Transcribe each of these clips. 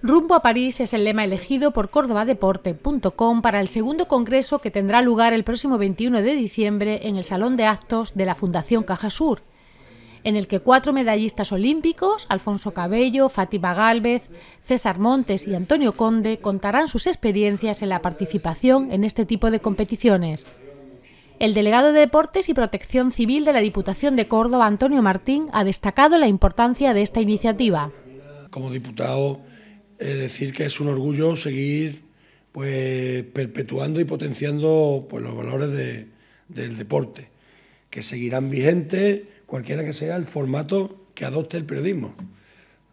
Rumbo a París es el lema elegido por Deporte.com para el segundo congreso que tendrá lugar el próximo 21 de diciembre en el Salón de Actos de la Fundación Caja Sur, en el que cuatro medallistas olímpicos, Alfonso Cabello, Fátima Gálvez, César Montes y Antonio Conde, contarán sus experiencias en la participación en este tipo de competiciones. El delegado de Deportes y Protección Civil de la Diputación de Córdoba, Antonio Martín, ha destacado la importancia de esta iniciativa. Como diputado es decir que es un orgullo seguir pues, perpetuando y potenciando pues, los valores de, del deporte, que seguirán vigentes cualquiera que sea el formato que adopte el periodismo.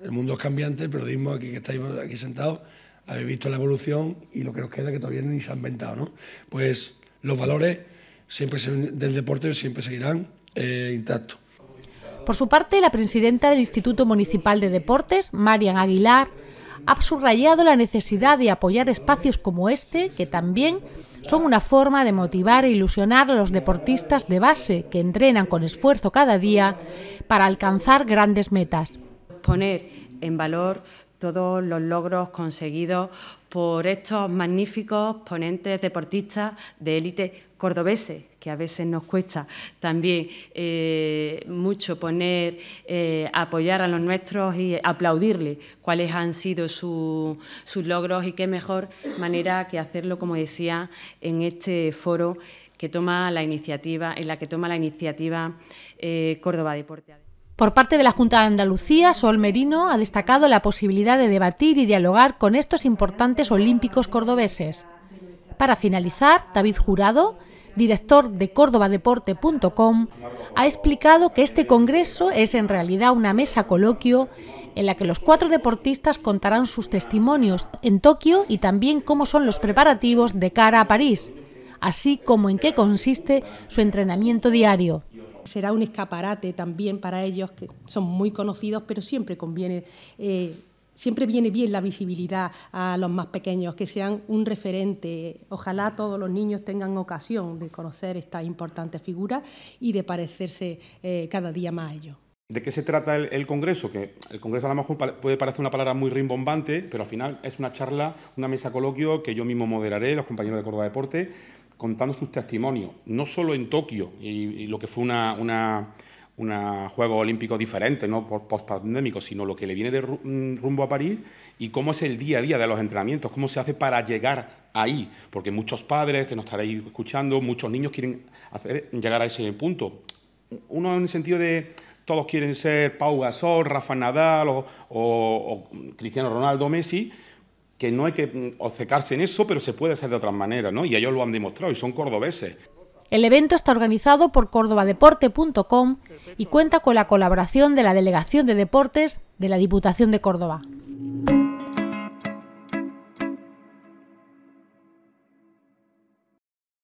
El mundo es cambiante, el periodismo aquí que estáis aquí sentados habéis visto la evolución y lo que nos queda que todavía ni se ha inventado, ¿no? Pues los valores siempre del deporte siempre seguirán eh, intactos. Por su parte, la presidenta del Instituto Municipal de Deportes, Marian Aguilar, ha subrayado la necesidad de apoyar espacios como este, que también son una forma de motivar e ilusionar a los deportistas de base que entrenan con esfuerzo cada día para alcanzar grandes metas. Poner en valor todos los logros conseguidos por estos magníficos ponentes deportistas de élite cordobeses, que a veces nos cuesta también eh, mucho poner, eh, apoyar a los nuestros y aplaudirles cuáles han sido su, sus logros y qué mejor manera que hacerlo, como decía, en este foro que toma la iniciativa, en la que toma la iniciativa eh, Córdoba Deporte. Por parte de la Junta de Andalucía, Sol Merino ha destacado la posibilidad de debatir y dialogar con estos importantes olímpicos cordobeses. Para finalizar, David Jurado director de córdobadeporte.com, ha explicado que este congreso es en realidad una mesa coloquio en la que los cuatro deportistas contarán sus testimonios en Tokio y también cómo son los preparativos de cara a París, así como en qué consiste su entrenamiento diario será un escaparate también para ellos, que son muy conocidos, pero siempre conviene eh, siempre viene bien la visibilidad a los más pequeños, que sean un referente. Ojalá todos los niños tengan ocasión de conocer esta importante figura y de parecerse eh, cada día más a ellos. ¿De qué se trata el, Congreso? Que el Congreso a lo mejor puede parecer una palabra muy rimbombante, pero al final es una charla, una mesa coloquio que yo mismo moderaré, los compañeros de Córdoba Deporte, contando sus testimonios, no solo en Tokio y, lo que fue una ...un juego olímpico diferente, no post pandémico sino lo que le viene de mm, rumbo a París y cómo es el día a día de los entrenamientos, cómo se hace para llegar ahí, porque muchos padres que nos estaréis escuchando, muchos niños quieren llegar a ese punto. Uno en el sentido de todos quieren ser Pau Gasol, Rafa Nadal o, Cristiano Ronaldo, Messi, que no hay que mm, obcecarse en eso, pero se puede hacer de otra manera ¿no? Y ellos lo han demostrado y son cordobeses. El evento está organizado por CórdobaDeporte.com y cuenta con la colaboración de la Delegación de Deportes de la Diputación de Córdoba.